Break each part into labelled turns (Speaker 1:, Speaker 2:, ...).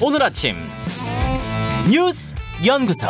Speaker 1: 오늘 아침 뉴스 연구소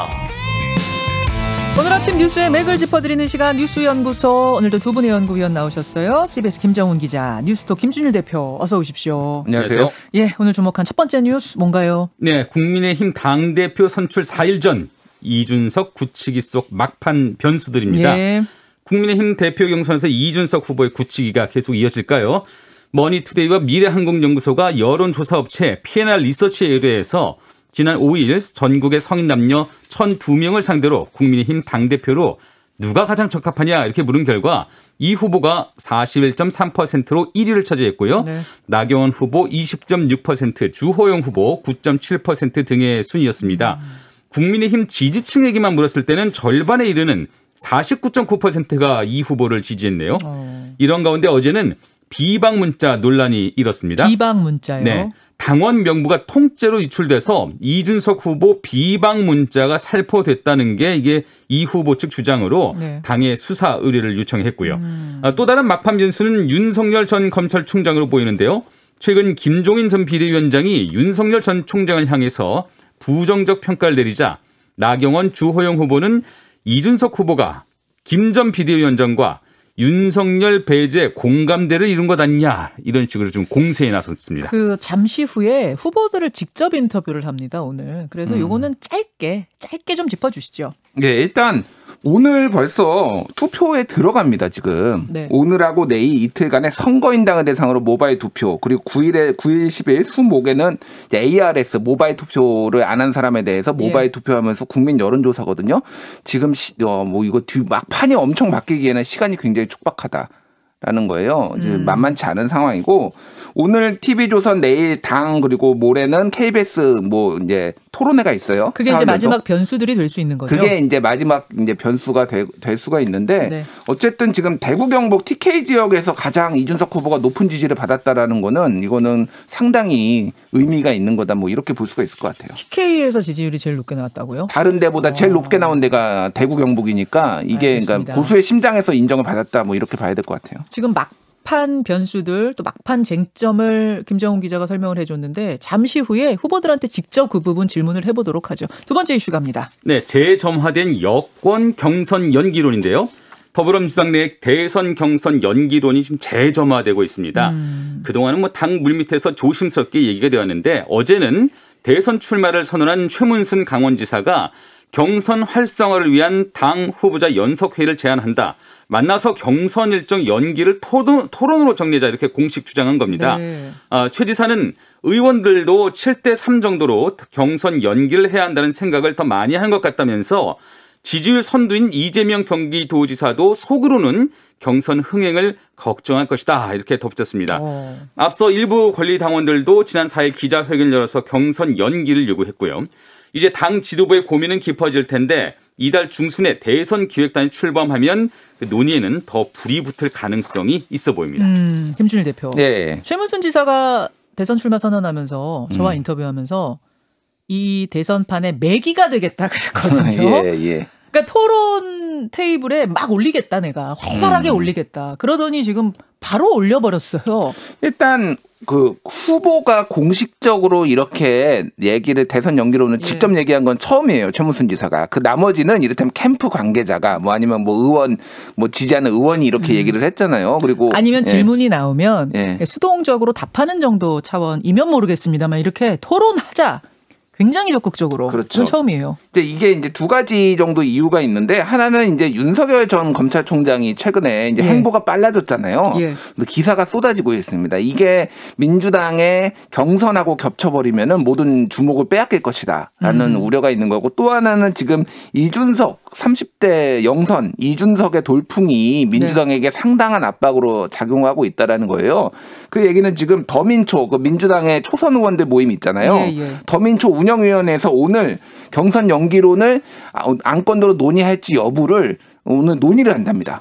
Speaker 2: 오늘 아침 뉴스의 맥을 짚어드리는 시간 뉴스 연구소 오늘도 두 분의 연구위원 나오셨어요. CBS 김정훈 기자, 뉴스톱 김준일 대표 어서 오십시오. 안녕하세요. 예, 오늘 주목한 첫 번째 뉴스 뭔가요?
Speaker 1: 네, 국민의힘 당 대표 선출 4일 전 이준석 구치기 속 막판 변수들입니다. 예. 국민의힘 대표 경선에서 이준석 후보의 구치기가 계속 이어질까요? 머니투데이와 미래항공연구소가 여론조사업체 P&R n 리서치에 의뢰해서 지난 5일 전국의 성인 남녀 1,002명을 상대로 국민의힘 당대표로 누가 가장 적합하냐 이렇게 물은 결과 이 후보가 41.3%로 1위를 차지했고요. 네. 나경원 후보 20.6%, 주호영 후보 9.7% 등의 순이었습니다. 음. 국민의힘 지지층에게만 물었을 때는 절반에 이르는 49.9%가 이 후보를 지지했네요. 어. 이런 가운데 어제는 비방 문자 논란이 일었습니다.
Speaker 2: 비방 문자요? 네.
Speaker 1: 당원 명부가 통째로 유출돼서 이준석 후보 비방 문자가 살포됐다는 게 이게 이 후보 측 주장으로 네. 당의 수사 의뢰를 요청했고요. 음. 아, 또 다른 막판 변수는 윤석열 전 검찰총장으로 보이는데요. 최근 김종인 전 비대위원장이 윤석열 전 총장을 향해서 부정적 평가를 내리자 나경원 주호영 후보는 이준석 후보가 김 전 비대위원장과 윤석열 배제 공감대를 이룬 것 아니냐 이런 식으로 좀 공세에 나섰습니다.
Speaker 2: 그 잠시 후에 후보들을 직접 인터뷰를 합니다 오늘. 그래서 음. 요거는 짧게 짧게 좀 짚어주시죠.
Speaker 3: 네, 일단 오늘 벌써 투표에 들어갑니다, 지금. 네. 오늘하고 내일 이틀간의 선거인당을 대상으로 모바일 투표, 그리고 9일에, 9일, 10일 수목에는 ARS, 모바일 투표를 안 한 사람에 대해서 예. 모바일 예. 투표하면서 국민 여론조사거든요. 지금 시, 어, 뭐 이거 뒤, 막판이 엄청 바뀌기에는 시간이 굉장히 촉박하다라는 거예요. 음. 만만치 않은 상황이고, 오늘 TV조선 내일 당 그리고 모레는 KBS 뭐 이제 토론회가 있어요. 그게 이제 마지막
Speaker 2: 변수들이 될 수 있는 거죠. 그게
Speaker 3: 이제 마지막 이제 변수가 되, 될 수가 있는데 네. 어쨌든 지금 대구 경북 TK 지역에서 가장 이준석 후보가 높은 지지를 받았다라는 거는 이거는 상당히 의미가 있는 거다 뭐 이렇게 볼 수가 있을 것 같아요.
Speaker 2: TK에서 지지율이 제일 높게 나왔다고요?
Speaker 3: 다른 데보다 어. 제일 높게 나온 데가 대구 경북이니까 이게 그러니까 보수의 심장에서 인정을 받았다 뭐 이렇게 봐야 될 것 같아요.
Speaker 2: 지금 막 막판 변수들 또 막판 쟁점을 김정훈 기자가 설명을 해줬는데 잠시 후에 후보들한테 직접 그 부분 질문을 해보도록 하죠. 두 번째 이슈 갑니다.
Speaker 3: 네,
Speaker 1: 재점화된 여권 경선 연기론인데요. 더불어민주당 내 대선 경선 연기론이 지금 재점화되고 있습니다. 음. 그동안은 뭐 당 물밑에서 조심스럽게 얘기가 되었는데 어제는 대선 출마를 선언한 최문순 강원지사가 경선 활성화를 위한 당 후보자 연석회의를 제안한다. 만나서 경선 일정 연기를 토론, 토론으로 정리하자 이렇게 공식 주장한 겁니다. 네. 어, 최 지사는 의원들도 7대 3 정도로 경선 연기를 해야 한다는 생각을 더 많이 한 것 같다면서 지지율 선두인 이재명 경기도지사도 속으로는 경선 흥행을 걱정할 것이다 이렇게 덧붙였습니다. 오. 어. 앞서 일부 권리당원들도 지난 4일 기자회견을 열어서 경선 연기를 요구했고요. 이제 당 지도부의 고민은 깊어질 텐데 이달 중순에 대선 기획단이 출범하면 그 논의에는 더 불이 붙을 가능성이 있어 보입니다.
Speaker 2: 음, 김준일 대표. 네. 최문순 지사가 대선 출마 선언하면서 저와 음. 인터뷰하면서 이 대선판에 매기가 되겠다 그랬거든요. 예, 예. 그러니까 토론 테이블에 막 올리겠다 내가 활발하게 음. 올리겠다. 그러더니 지금 바로
Speaker 3: 올려버렸어요. 일단 그 후보가 공식적으로 이렇게 얘기를 대선 연기로는 예. 직접 얘기한 건 처음이에요 최무순 지사가 그 나머지는 이를테면 캠프 관계자가 뭐 아니면 뭐 의원 뭐 지지하는 의원이 이렇게 음. 얘기를 했잖아요 그리고 아니면 예. 질문이
Speaker 2: 나오면 예. 수동적으로 답하는 정도 차원이면 모르겠습니다만 이렇게 토론하자 굉장히 적극적으로 그렇죠. 처음이에요
Speaker 3: 근데 이게 이제 두 가지 정도 이유가 있는데 하나는 이제 윤석열 전 검찰총장이 최근에 이제 예. 행보가 빨라졌잖아요. 예. 기사가 쏟아지고 있습니다. 이게 민주당의 경선하고 겹쳐버리면은 모든 주목을 빼앗길 것이다라는 음. 우려가 있는 거고 또 하나는 지금 이준석 30대 영선 이준석의 돌풍이 민주당에게 네. 상당한 압박으로 작용하고 있다라는 거예요. 그 얘기는 지금 더민초 그 민주당의 초선 의원들 모임 있잖아요. 예, 예, 더민초 운영위원회에서 오늘 경선 영 장기론을 아, 안건으로 논의할지 여부를 오늘 논의를 한답니다.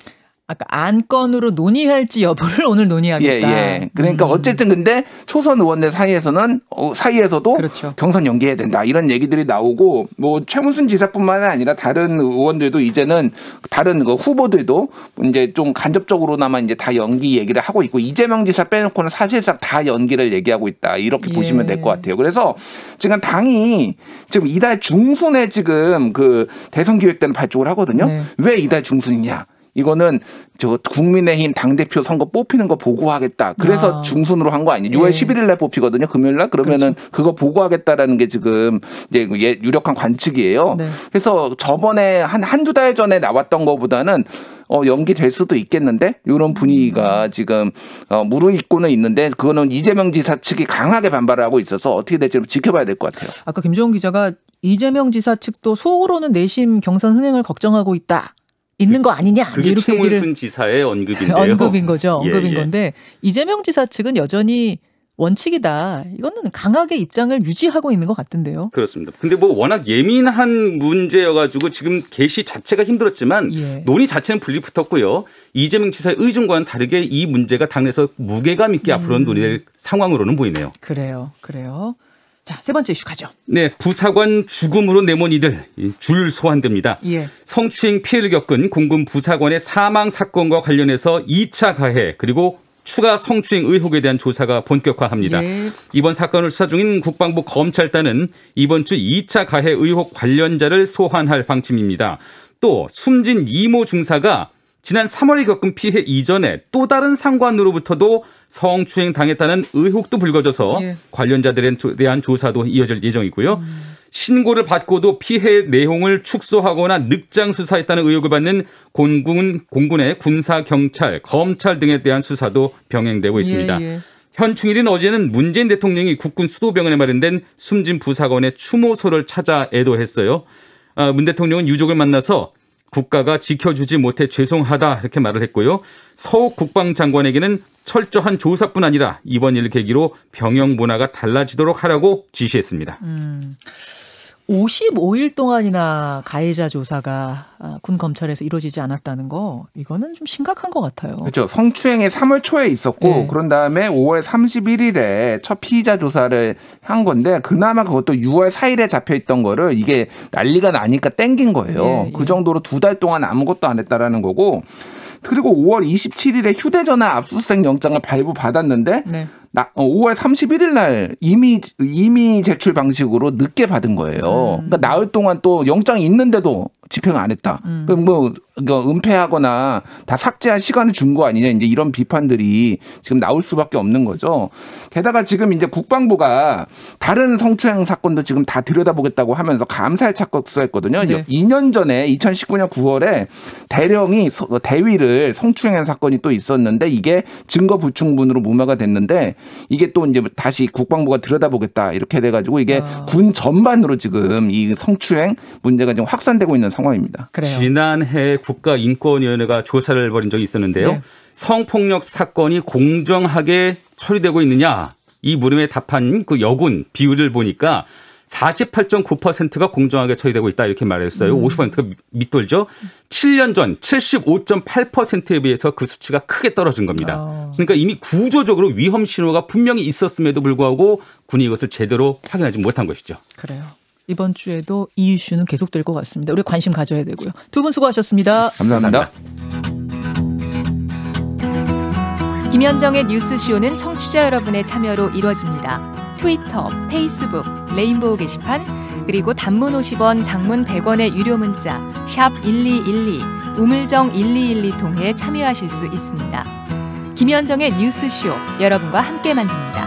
Speaker 3: 아까 안건으로 논의할지 여부를 오늘 논의하겠다. 예, 예. 그러니까 음. 어쨌든 근데 초선 의원들 사이에서는 어, 사이에서도 그렇죠. 경선 연기해야 된다 이런 얘기들이 나오고 뭐 최문순 지사뿐만 아니라 다른 의원들도 이제는 다른 그 후보들도 이제 좀 간접적으로나마 이제 다 연기 얘기를 하고 있고 이재명 지사 빼놓고는 사실상 다 연기를 얘기하고 있다 이렇게 예. 보시면 될 것 같아요. 그래서 지금 당이 지금 이달 중순에 지금 그 대선 기획단 발족을 하거든요. 네. 왜 이달 중순이냐? 이거는 저 국민의힘 당대표 선거 뽑히는 거 보고하겠다. 그래서 아. 중순으로 한 거 아니에요. 6월 예. 11일 날 뽑히거든요. 금요일 날. 그러면은 그렇죠. 그거 보고하겠다라는 게 지금 이제 예, 유력한 관측이에요. 네. 그래서 저번에 한 한두 달 전에 나왔던 거보다는 어, 연기될 수도 있겠는데 이런 분위기가 음. 지금 어, 무르익고는 있는데 그거는 이재명 지사 측이 강하게 반발하고 있어서 어떻게 될지 지켜봐야 될 것 같아요.
Speaker 2: 아까 김종훈 기자가 이재명 지사 측도 속으로는 내심 경선 흥행을 걱정하고 있다. 있는 그 거 아니냐 그게 이렇게 최문순 얘기를
Speaker 3: 지사의 언급인데요.
Speaker 2: 언급인 거죠. 예, 언급인 예, 예. 건데 이재명 지사 측은 여전히 원칙이다. 이거는 강하게 입장을 유지하고 있는 것 같은데요.
Speaker 1: 그렇습니다. 근데 뭐 워낙 예민한 문제여가지고 지금 개시 자체가 힘들었지만 예. 논의 자체는 분리 붙었고요. 이재명 지사의 의중과는 다르게 이 문제가 당에서 무게감 있게 음. 앞으로 논의될 상황으로는 보이네요.
Speaker 2: 그래요, 그래요. 자, 세 번째 이슈 가죠.
Speaker 1: 네, 부사관 죽음으로 내몬 이들 줄 소환됩니다. 예. 성추행 피해를 겪은 공군 부사관의 사망 사건과 관련해서 2차 가해 그리고 추가 성추행 의혹에 대한 조사가 본격화합니다. 예. 이번 사건을 수사 중인 국방부 검찰단은 이번 주 2차 가해 의혹 관련자를 소환할 방침입니다. 또 숨진 이모 중사가 지난 3월에 겪은 피해 이전에 또 다른 상관으로부터도 성추행 당했다는 의혹도 불거져서 예. 관련자들에 대한 조사도 이어질 예정이고요. 음. 신고를 받고도 피해 내용을 축소하거나 늑장 수사했다는 의혹을 받는 공군 공군의 군사 경찰 검찰 등에 대한 수사도 병행되고 있습니다. 예, 예. 현충일인 어제는 문재인 대통령이 국군 수도병원에 마련된 숨진 부사관의 추모소를 찾아 애도했어요. 아, 문 대통령은 유족을 만나서 국가가 지켜주지 못해 죄송하다 이렇게 말을 했고요. 서욱 국방장관에게는 철저한 조사뿐 아니라 이번 일 계기로 병영 문화가 달라지도록 하라고 지시했습니다.
Speaker 2: 음. 55일 동안이나 가해자 조사가 아, 군 검찰에서 이루어지지 않았다는 거 이거는 좀 심각한 것 같아요. 그렇죠.
Speaker 3: 성추행이 3월 초에 있었고 네. 그런 다음에 5월 31일에 첫 피의자 조사를 한 건데 그나마 그것도 6월 4일에 잡혀 있던 거를 이게 난리가 나니까 땡긴 거예요. 네, 그 정도로 두 달 동안 아무것도 안 했다라는 거고 그리고 5월 27일에 휴대전화 압수수색 영장을 발부받았는데 네. 나, 5월 어, 31일 날 이미 이미 제출 방식으로 늦게 받은 거예요. 음. 그러니까 나흘 동안 또 영장이 있는데도 집행을 안 했다. 음. 그럼 뭐 은폐하거나 다 삭제한 시간을 준 거 아니냐 이제 이런 비판들이 지금 나올 수밖에 없는 거죠. 게다가 지금 이제 국방부가 다른 성추행 사건도 지금 다 들여다보겠다고 하면서 감사에 착수했거든요. 각 네. 2년 전에 2019년 9월에 대령이 대위를 성추행한 사건이 또 있었는데 이게 증거 부충분으로 무마가 됐는데 이게 또 이제 다시 국방부가 들여다보겠다 이렇게 돼가지고 이게 아. 군 전반으로 지금 이 성추행 문제가 지금 확산되고 있는. 상황입니다. 그래요.
Speaker 1: 지난해 국가인권위원회가 조사를 벌인 적이 있었는데요. 네. 성폭력 사건이 공정하게 처리되고 있느냐 이 물음에 답한 그 여군 비율을 보니까 48.9%가 공정하게 처리되고 있다 이렇게 말했어요. 음. 50%가 밑돌죠. 7년 전 75.8%에 비해서 그 수치가 크게 떨어진 겁니다. 아. 그러니까 이미 구조적으로 위험 신호가 분명히 있었음에도 불구하고 군이 이것을 제대로 확인하지 못한 것이죠.
Speaker 2: 그래요. 이번 주에도 이 이슈는 계속될 것 같습니다. 우리 관심 가져야 되고요. 두 분 수고하셨습니다.
Speaker 1: 감사합니다.
Speaker 2: 김현정의 뉴스쇼는 청취자 여러분의 참여로 이루어집니다. 트위터, 페이스북, 레인보우 게시판, 그리고 단문 50원, 장문 100원의 유료 문자 샵 1212, 우물정 1212 통해 참여하실 수 있습니다. 김현정의 뉴스쇼 여러분과 함께 만듭니다.